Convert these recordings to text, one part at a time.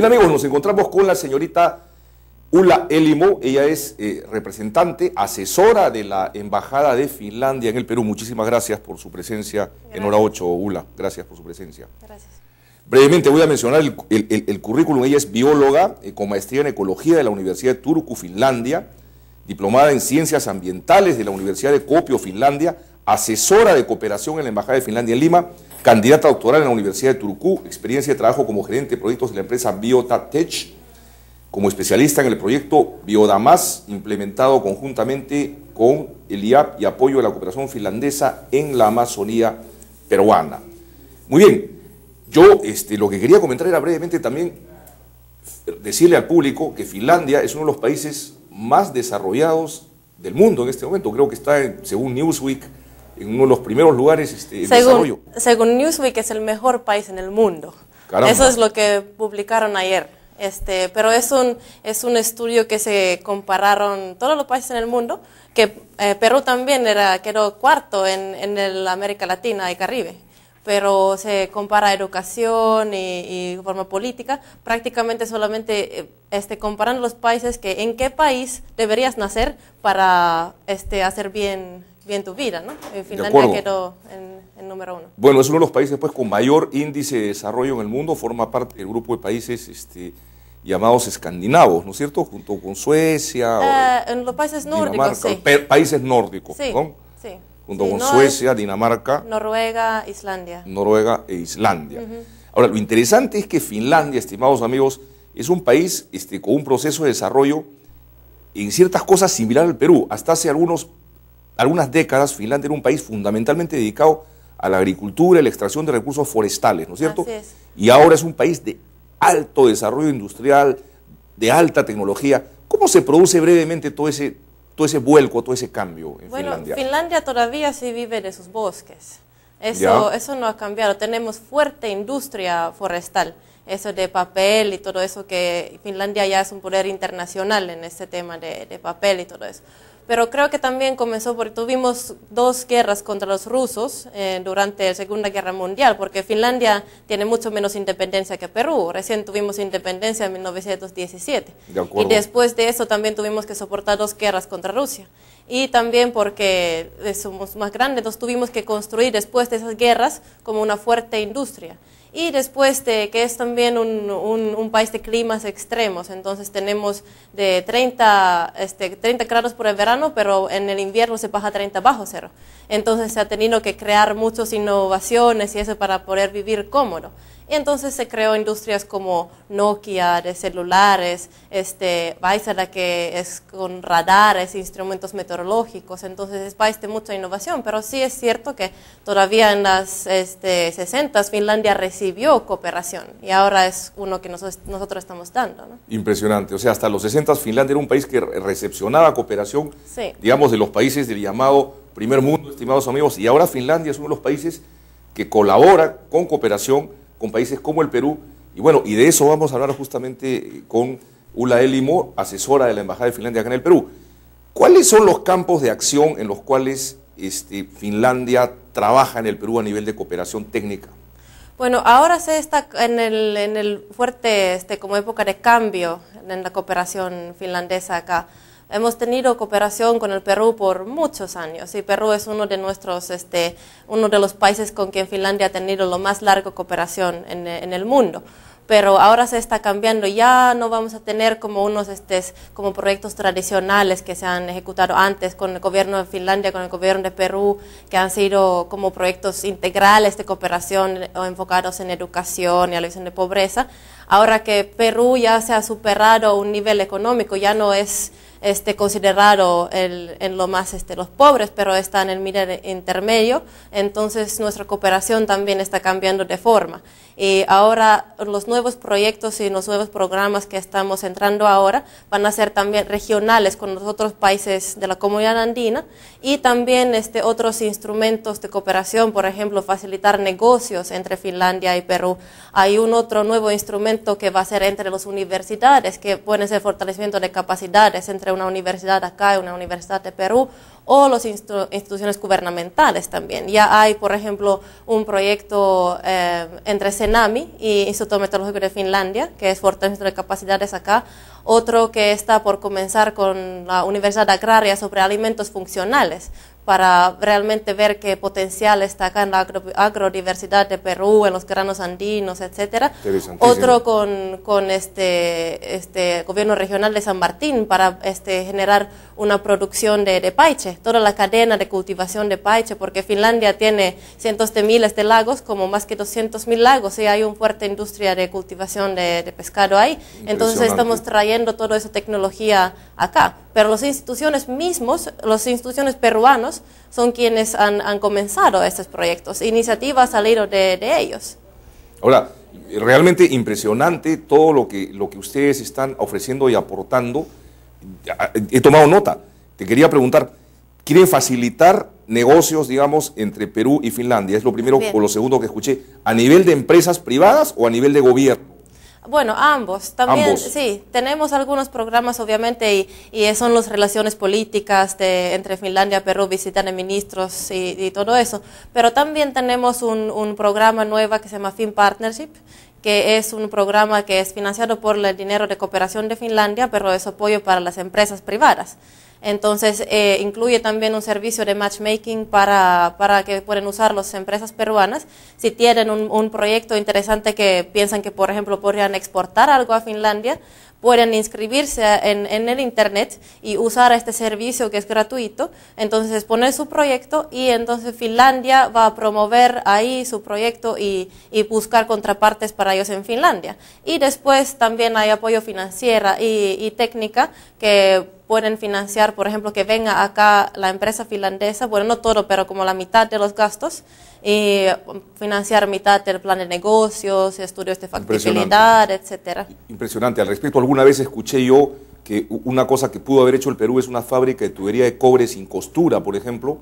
Bien amigos, nos encontramos con la señorita Ula Elimo, ella es eh, representante, asesora de la Embajada de Finlandia en el Perú. Muchísimas gracias por su presencia en Hora 8, Ula, gracias por su presencia. Gracias. Brevemente voy a mencionar el, currículum, ella es bióloga eh, con maestría en ecología de la Universidad de Turku, Finlandia, diplomada en ciencias ambientales de la Universidad de Copio, Finlandia, asesora de cooperación en la Embajada de Finlandia en Lima, candidata doctoral en la Universidad de Turku, experiencia de trabajo como gerente de proyectos de la empresa Biotatech, como especialista en el proyecto Biodamas, implementado conjuntamente con el IAP y apoyo de la cooperación finlandesa en la Amazonía peruana. Muy bien, yo este, lo que quería comentar era brevemente también decirle al público que Finlandia es uno de los países más desarrollados del mundo en este momento. Creo que está, según Newsweek, en uno de los primeros lugares este, según, desarrollo. Según Newsweek es el mejor país en el mundo. Eso es lo que publicaron ayer. Este, pero es un, es un estudio que se compararon todos los países en el mundo, que eh, Perú también era, quedó cuarto en, América Latina y Caribe pero se compara educación y, forma política, prácticamente solamente eh, este, comparando los países que en qué país deberías nacer para este, hacer bien en tu vida, ¿no? quedó en, número uno. Bueno, es uno de los países pues, con mayor índice de desarrollo en el mundo, forma parte del grupo de países este, llamados escandinavos, ¿no es cierto? Junto con Suecia. Ah, en los países nórdicos, Países nórdicos, sí, Junto con Suecia, Dinamarca. Noruega, Islandia. Noruega e Islandia. Ahora, lo interesante es que Finlandia, estimados amigos, es un país este, con un proceso de desarrollo en ciertas cosas similar al Perú. Hasta hace algunos algunas décadas Finlandia era un país fundamentalmente dedicado a la agricultura y la extracción de recursos forestales, ¿no es cierto? Y ahora es un país de alto desarrollo industrial, de alta tecnología. ¿Cómo se produce brevemente todo ese, todo ese vuelco, todo ese cambio en bueno, Finlandia? Bueno, Finlandia todavía sí vive de sus bosques. Eso, eso no ha cambiado. Tenemos fuerte industria forestal, eso de papel y todo eso, que Finlandia ya es un poder internacional en este tema de papel y todo eso pero creo que también comenzó porque tuvimos dos guerras contra los rusos eh, durante la Segunda Guerra Mundial, porque Finlandia tiene mucho menos independencia que Perú. Recién tuvimos independencia en 1917. y después de eso también tuvimos que soportar dos guerras contra Rusia y también porque eh, somos más grandes, entonces tuvimos que construir después de esas guerras como una fuerte industria. Y después de que es también un, país de climas extremos, entonces tenemos de 30, este, 30 grados por el verano, pero en el invierno se baja 30 bajo cero. Entonces se ha tenido que crear muchas innovaciones y eso para poder vivir cómodo. Y entonces se creó industrias como Nokia de celulares, este, la que es con radares, e instrumentos meteorológicos, entonces es país de mucha innovación, pero sí es cierto que todavía en las este, Finlandia recibió cooperación y ahora es uno que nosotros, estamos dando. Impresionante, o sea, hasta los 60 Finlandia era un país que recepcionaba cooperación, digamos, de los países del llamado primer mundo, estimados amigos, y ahora Finlandia es uno de los países que colabora con cooperación con países como el Perú. Y bueno, y de eso vamos a hablar justamente con Ula Elimo, asesora de la Embajada de Finlandia acá en el Perú. ¿Cuáles son los campos de acción en los cuales este, Finlandia trabaja en el Perú a nivel de cooperación técnica? Bueno, ahora se está en el, en el fuerte, este, como época de cambio en la cooperación finlandesa acá. Hemos tenido cooperación con el Perú por muchos años y Perú es uno de nuestros, este, uno de los países con quien Finlandia ha tenido lo más largo cooperación en, eh, el mundo pero ahora se está cambiando. Ya no vamos a tener como unos este, como proyectos tradicionales que se han ejecutado antes con el gobierno de Finlandia, con el gobierno de Perú, que han sido como proyectos integrales de cooperación eh, o enfocados en educación y alivio de pobreza. Ahora que Perú ya se ha superado un nivel económico, ya no es este, considerado en lo más este, los pobres, pero está en el intermedio, entonces nuestra cooperación también está cambiando de forma. Y ahora los nuevos proyectos y los nuevos programas que estamos entrando ahora van a ser también regionales con los otros países de la comunidad andina y también este, otros instrumentos de cooperación, por ejemplo, facilitar negocios entre Finlandia y Perú. Hay un otro nuevo instrumento que va a ser entre las universidades, que pueden ser fortalecimiento de capacidades entre una universidad acá una universidad de Perú, o las instituciones gubernamentales también. Ya hay, por ejemplo, un proyecto eh, entre CENAMI y Instituto Meteorológico de Finlandia, que es fortalecimiento de capacidades acá. Otro que está por comenzar con la Universidad Agraria sobre alimentos funcionales, para realmente ver qué potencial está acá en la agrodiversidad de Perú, en los granos andinos, etc. Otro con, con este, este gobierno regional de San Martín para este, generar una producción de, paiche, toda la cadena de cultivación de paiche, porque Finlandia tiene cientos de miles de lagos, como más que 200.000 mil lagos, y hay una fuerte industria de cultivación de, pescado ahí. Entonces estamos trayendo toda esa tecnología acá. Pero las instituciones mismos, las instituciones peruanas, son quienes han, comenzado estos proyectos. Iniciativas salieron de, ellos. Hola, realmente impresionante todo lo que, lo que ustedes están ofreciendo y aportando. He tomado nota. Te quería preguntar, ¿quieren facilitar negocios, digamos, entre Perú y Finlandia? Es lo primero o lo segundo que escuché. ¿A nivel de empresas privadas o a nivel de gobierno? Bueno, ambos. También, sí, tenemos algunos programas, obviamente, y, son las relaciones políticas entre Finlandia Perú, visitan a ministros y, todo eso. Pero también tenemos un, programa nuevo que se llama Fin Partnership, que es un programa que es financiado por el dinero de cooperación de Finlandia, pero es apoyo para las empresas privadas. Entonces, eh, incluye también un servicio de matchmaking para, para, que puedan usar las empresas peruanas. Si tienen un proyecto interesante que piensan que, por ejemplo, podrían exportar algo a Finlandia, pueden inscribirse en, el Internet y usar este servicio que es gratuito. Entonces, poner su proyecto y entonces Finlandia va a promover ahí su proyecto y, y buscar contrapartes para ellos en Finlandia. Y después también hay apoyo financiero y, y técnica que pueden financiar, por ejemplo, que venga acá la empresa finlandesa, bueno, no todo, pero como la mitad de los gastos eh, financiar mitad del plan de negocios, estudios de factibilidad, etcétera. Impresionante. Al respecto, alguna vez escuché yo que una cosa que pudo haber hecho el Perú es una fábrica de tubería de cobre sin costura, por ejemplo,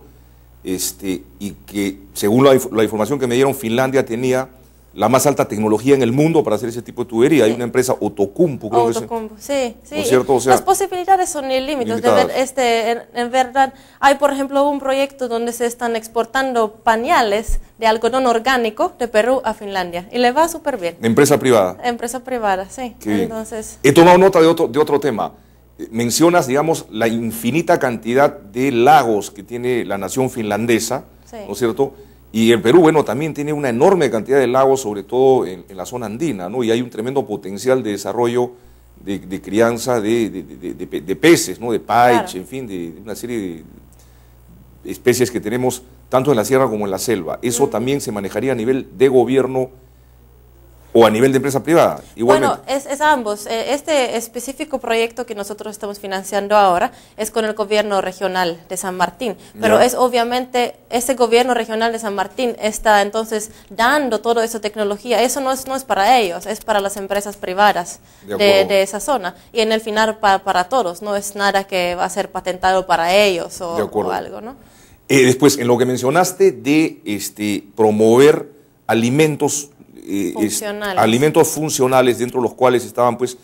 este, y que según la información que me dieron, Finlandia tenía la más alta tecnología en el mundo para hacer ese tipo de tubería. Hay una empresa Otocumpo, creo que sí, sí. ¿No es cierto? Las posibilidades son ilímites. este, en, verdad, hay, por ejemplo, un proyecto donde se están exportando pañales de algodón orgánico de Perú a Finlandia y le va súper bien. Empresa privada. Empresa privada, sí. Entonces. He tomado nota de otro, de otro tema. Eh, mencionas, digamos, la infinita cantidad de lagos que tiene la nación finlandesa, sí. ¿no es cierto? Y el Perú, bueno, también tiene una enorme cantidad de lagos, sobre todo en, la zona andina, ¿no? Y hay un tremendo potencial de desarrollo de, crianza de, peces, ¿no? De paiche, en fin, de, una serie de especies que tenemos tanto en la sierra como en la selva. Eso también se manejaría a nivel de gobierno o a nivel de empresa privada? Igualmente. Bueno, es, ambos. Eh, este específico proyecto que nosotros estamos financiando ahora es con el gobierno regional de San Martín, pero es obviamente ese gobierno regional de San Martín está entonces dando toda esa tecnología. Eso no es, no es para ellos, es para las empresas privadas de, esa zona y en el final para, todos, no es nada que va a ser patentado para ellos o, algo, ¿no? Eh, después, en lo que mencionaste de este, promover alimentos alimentos funcionales dentro de los cuales estaban pues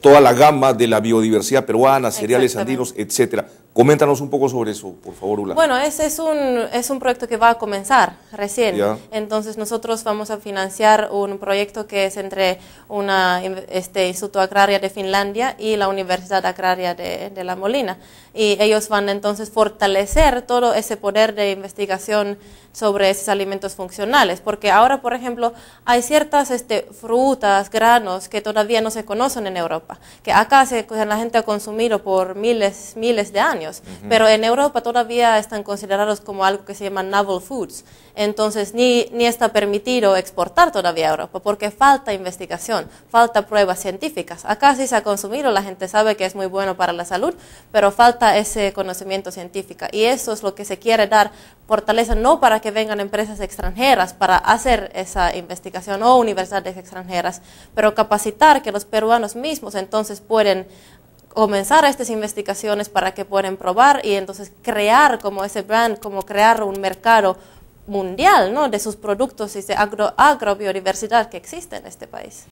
toda la gama de la biodiversidad peruana, cereales andinos, etcétera. Coméntanos un poco sobre eso, por favor, Ula. Bueno, ese es un, es un proyecto que va a comenzar recién. Entonces nosotros vamos a financiar un proyecto que es entre una, este Instituto Agraria de Finlandia y la Universidad Agraria de, de La Molina. Y ellos van entonces fortalecer todo ese poder de investigación sobre esos alimentos funcionales, porque ahora, por ejemplo, hay ciertas este, frutas, granos que todavía no se conocen en Europa, que acá se, la gente ha consumido por miles, miles de años pero en Europa todavía están considerados como algo que se llama novel foods. Entonces, ni, ni está permitido exportar todavía a Europa porque falta investigación, falta pruebas científicas. Acá sí se ha consumido, la gente sabe que es muy bueno para la salud, pero falta ese conocimiento científico. Y eso es lo que se quiere dar fortaleza, no para que vengan empresas extranjeras para hacer esa investigación o universidades extranjeras, pero capacitar que los peruanos mismos entonces pueden comenzar estas investigaciones para que puedan probar y entonces crear como ese brand, como crear un mercado mundial ¿no? de sus productos y de agro, agrobiodiversidad que existe en este país.